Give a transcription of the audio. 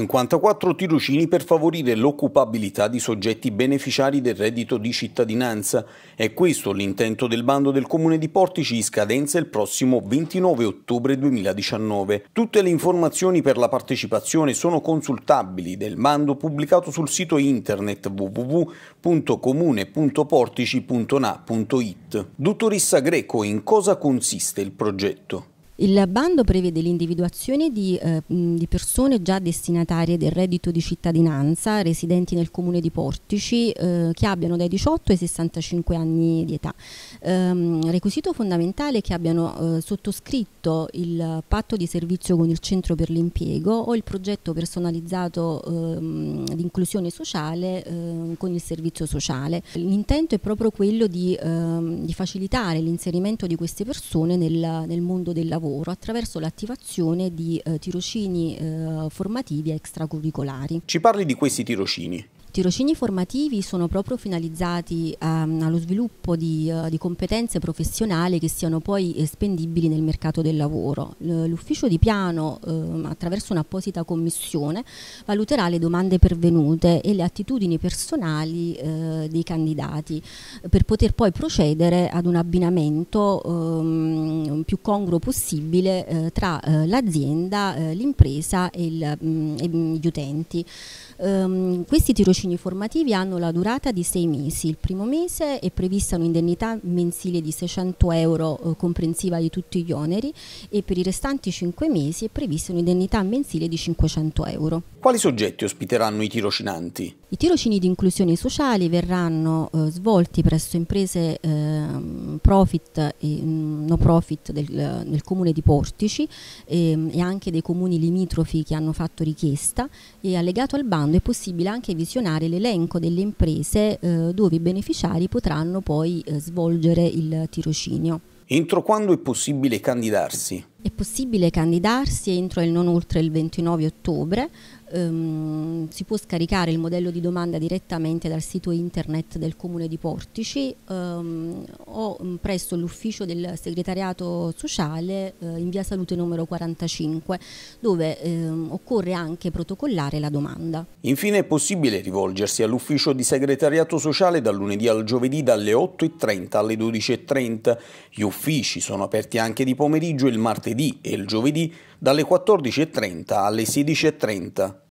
54 tirocini per favorire l'occupabilità di soggetti beneficiari del reddito di cittadinanza. È questo l'intento del bando del Comune di Portici in scadenza il prossimo 29 ottobre 2019. Tutte le informazioni per la partecipazione sono consultabili del bando pubblicato sul sito internet www.comune.portici.na.it. Dottoressa Greco, in cosa consiste il progetto? Il bando prevede l'individuazione di, eh, di, persone già destinatarie del reddito di cittadinanza, residenti nel comune di Portici, eh, che abbiano dai 18 ai 65 anni di età. Eh, requisito fondamentale è che abbiano eh, sottoscritto il patto di servizio con il centro per l'impiego o il progetto personalizzato ehm, di inclusione sociale ehm, con il servizio sociale. L'intento è proprio quello di, ehm, di facilitare l'inserimento di queste persone nel, nel mondo del lavoro lavoro attraverso l'attivazione di eh, tirocini eh, formativi extracurricolari. Ci parli di questi tirocini? tirocini formativi sono proprio finalizzati um, allo sviluppo di, uh, di, competenze professionali che siano poi spendibili nel mercato del lavoro. L'ufficio di piano, uh, attraverso un'apposita commissione, valuterà le domande pervenute e le attitudini personali uh, dei candidati per poter poi procedere ad un abbinamento um, più congruo possibile eh, tra l'azienda, l'impresa e, il, um, e, gli utenti. questi tirocini tirocini formativi hanno la durata di sei mesi. Il primo mese è prevista un'indennità mensile di 600 euro eh, comprensiva di tutti gli oneri e per i restanti cinque mesi è prevista un'indennità mensile di 500 euro. Quali soggetti ospiteranno i tirocinanti? I tirocini di inclusione sociale verranno eh, svolti presso imprese ehm, profit, eh, no profit del, del, comune di Portici eh, e anche dei comuni limitrofi che hanno fatto richiesta e allegato al bando è possibile anche visionare l'elenco delle imprese eh, dove i beneficiari potranno poi eh, svolgere il tirocinio. Entro quando è possibile candidarsi? possibile candidarsi entro e non oltre il 29 ottobre, ehm, si può scaricare il modello di domanda direttamente dal sito internet del Comune di Portici ehm, o mm, presso l'ufficio del segretariato sociale eh, in via Salute numero 45 dove ehm, occorre anche protocollare la domanda. Infine è possibile rivolgersi all'ufficio di segretariato sociale dal lunedì al giovedì dalle 8.30 alle 12.30. Gli uffici sono aperti anche di pomeriggio il martedì e il giovedì dalle 14.30 alle 16.30.